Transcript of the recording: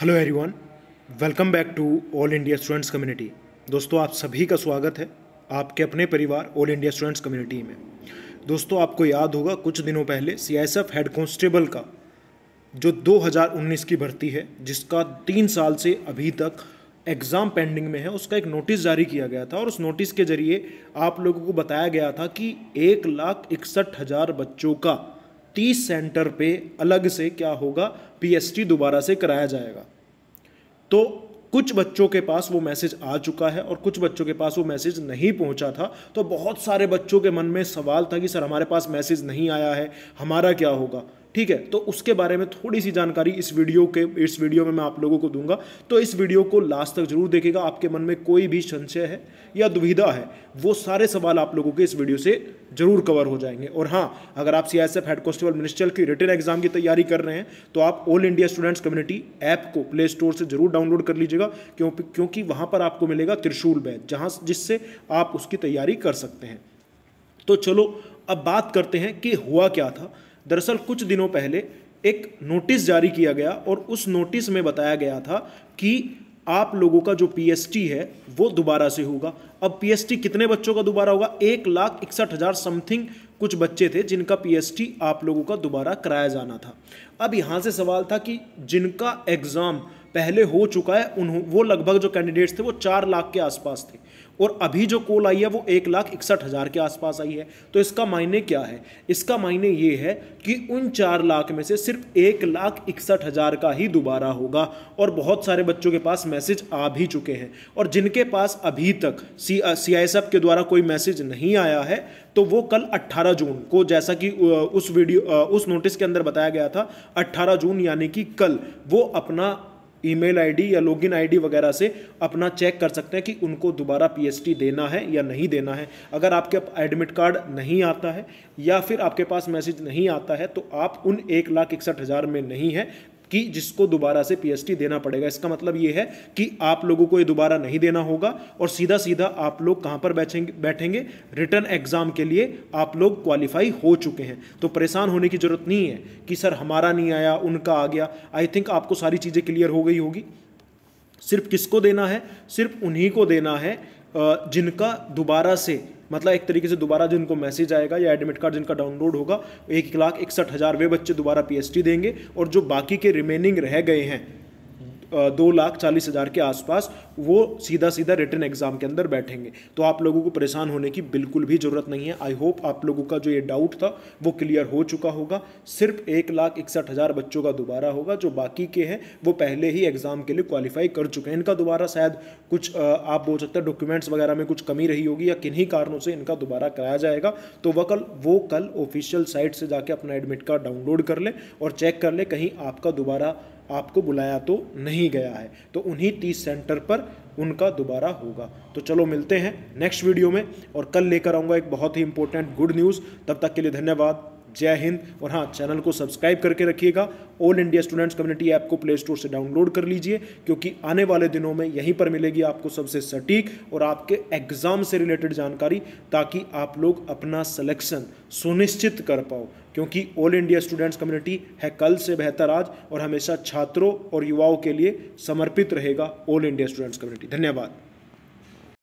hello everyone welcome back to all India students community दोस्तों आप सभी का स्वागत है आपके अपने परिवार ऑल इंडिया स्टूडेंट्स कम्युनिटी में दोस्तों आपको याद होगा कुछ दिनों पहले सीआईएसएफ हेड कांस्टेबल का जो 2019 की भर्ती है जिसका तीन साल से अभी तक एग्ज़ाम पेंडिंग में है उसका एक नोटिस जारी किया गया था और उस नोटिस के जरिए आप लोगों को बताया गया था कि एक लाख इकसठ हज़ार बच्चों का तीस सेंटर पे अलग से क्या होगा पीएसटी दोबारा से कराया जाएगा तो कुछ बच्चों के पास वो मैसेज आ चुका है और कुछ बच्चों के पास वो मैसेज नहीं पहुंचा था तो बहुत सारे बच्चों के मन में सवाल था कि सर हमारे पास मैसेज नहीं आया है हमारा क्या होगा ठीक है तो उसके बारे में थोड़ी सी जानकारी इस वीडियो के इस वीडियो में मैं आप लोगों को दूंगा तो इस वीडियो को लास्ट तक जरूर देखेगा आपके मन में कोई भी संशय है या दुविधा है वो सारे सवाल आप लोगों के इस वीडियो से जरूर कवर हो जाएंगे और हाँ अगर आप C S F head constable minister की रिटर्न एग्जाम की तैयारी कर रहे हैं तो आप all India students community app को प्ले स्टोर से जरूर डाउनलोड कर लीजिएगा क्यों क्योंकि वहाँ पर आपको मिलेगा त्रिशूल बैच जहाँ जिससे आप उसकी तैयारी कर सकते हैं तो चलो अब बात करते हैं कि हुआ क्या था दरअसल कुछ दिनों पहले एक नोटिस जारी किया गया और उस नोटिस में बताया गया था कि आप लोगों का जो पीएसटी है वो दोबारा से होगा अब पीएसटी कितने बच्चों का दोबारा होगा एक लाख इकसठ हज़ार समथिंग कुछ बच्चे थे जिनका पीएसटी आप लोगों का दोबारा कराया जाना था अब यहाँ से सवाल था कि जिनका एग्ज़ाम पहले हो चुका है उन्हों वो लगभग जो कैंडिडेट्स थे वो चार लाख के आसपास थे और अभी जो कॉल आई है वो एक लाख इकसठ हज़ार के आसपास आई है तो इसका मायने क्या है इसका मायने ये है कि उन चार लाख में से सिर्फ एक लाख इकसठ हज़ार का ही दोबारा होगा और बहुत सारे बच्चों के पास मैसेज आ भी चुके हैं और जिनके पास अभी तक सी सी आई एस एफ के द्वारा कोई मैसेज नहीं आया है तो वो कल 18 जून को जैसा कि uh, उस वीडियो uh, उस नोटिस के अंदर बताया गया था 18 जून यानी कि कल वो अपना ईमेल आईडी या लॉगिन आईडी वगैरह से अपना चेक कर सकते हैं कि उनको दोबारा पीएसटी देना है या नहीं देना है अगर आपके एडमिट कार्ड नहीं आता है या फिर आपके पास मैसेज नहीं आता है तो आप उन एक लाख इकसठ हज़ार में नहीं है कि जिसको दोबारा से पीएसटी देना पड़ेगा इसका मतलब यह है कि आप लोगों को ये दोबारा नहीं देना होगा और सीधा सीधा आप लोग कहाँ पर बैठेंगे बैठेंगे रिटर्न एग्जाम के लिए आप लोग क्वालिफाई हो चुके हैं तो परेशान होने की जरूरत नहीं है कि सर हमारा नहीं आया उनका आ गया आई थिंक आपको सारी चीज़ें क्लियर हो गई होगी सिर्फ किसको देना है सिर्फ उन्हीं को देना है जिनका दोबारा से मतलब एक तरीके से दोबारा जो इनको मैसेज आएगा या एडमिट कार्ड जिनका डाउनलोड होगा एक लाख इकसठ हज़ार वे बच्चे दोबारा पीएसटी देंगे और जो बाकी के रिमेनिंग रह गए हैं दो लाख चालीस हज़ार के आसपास वो सीधा सीधा रिटर्न एग्ज़ाम के अंदर बैठेंगे तो आप लोगों को परेशान होने की बिल्कुल भी ज़रूरत नहीं है आई होप आप लोगों का जो ये डाउट था वो क्लियर हो चुका होगा सिर्फ एक लाख इकसठ हज़ार बच्चों का दोबारा होगा जो बाकी के हैं वो पहले ही एग्ज़ाम के लिए क्वालिफाई कर चुके हैं इनका दोबारा शायद कुछ आप बोल सकते हैं डॉक्यूमेंट्स वगैरह में कुछ कमी रही होगी या किन्हीं कारणों से इनका दोबारा कराया जाएगा तो वह कल वो कल ऑफिशियल साइट से जाके अपना एडमिट कार्ड डाउनलोड कर लें और चेक कर लें कहीं आपका दोबारा आपको बुलाया तो नहीं गया है तो उन्हीं तीस सेंटर पर उनका दोबारा होगा तो चलो मिलते हैं नेक्स्ट वीडियो में और कल लेकर आऊँगा एक बहुत ही इंपॉर्टेंट गुड न्यूज़ तब तक के लिए धन्यवाद जय हिंद और हाँ चैनल को सब्सक्राइब करके रखिएगा all India students community app को प्ले स्टोर से डाउनलोड कर लीजिए क्योंकि आने वाले दिनों में यहीं पर मिलेगी आपको सबसे सटीक और आपके एग्जाम से रिलेटेड जानकारी ताकि आप लोग अपना सलेक्शन सुनिश्चित कर पाओ क्योंकि ऑल इंडिया स्टूडेंट्स कम्युनिटी है कल से बेहतर आज और हमेशा छात्रों और युवाओं के लिए समर्पित रहेगा ऑल इंडिया स्टूडेंट्स कम्युनिटी धन्यवाद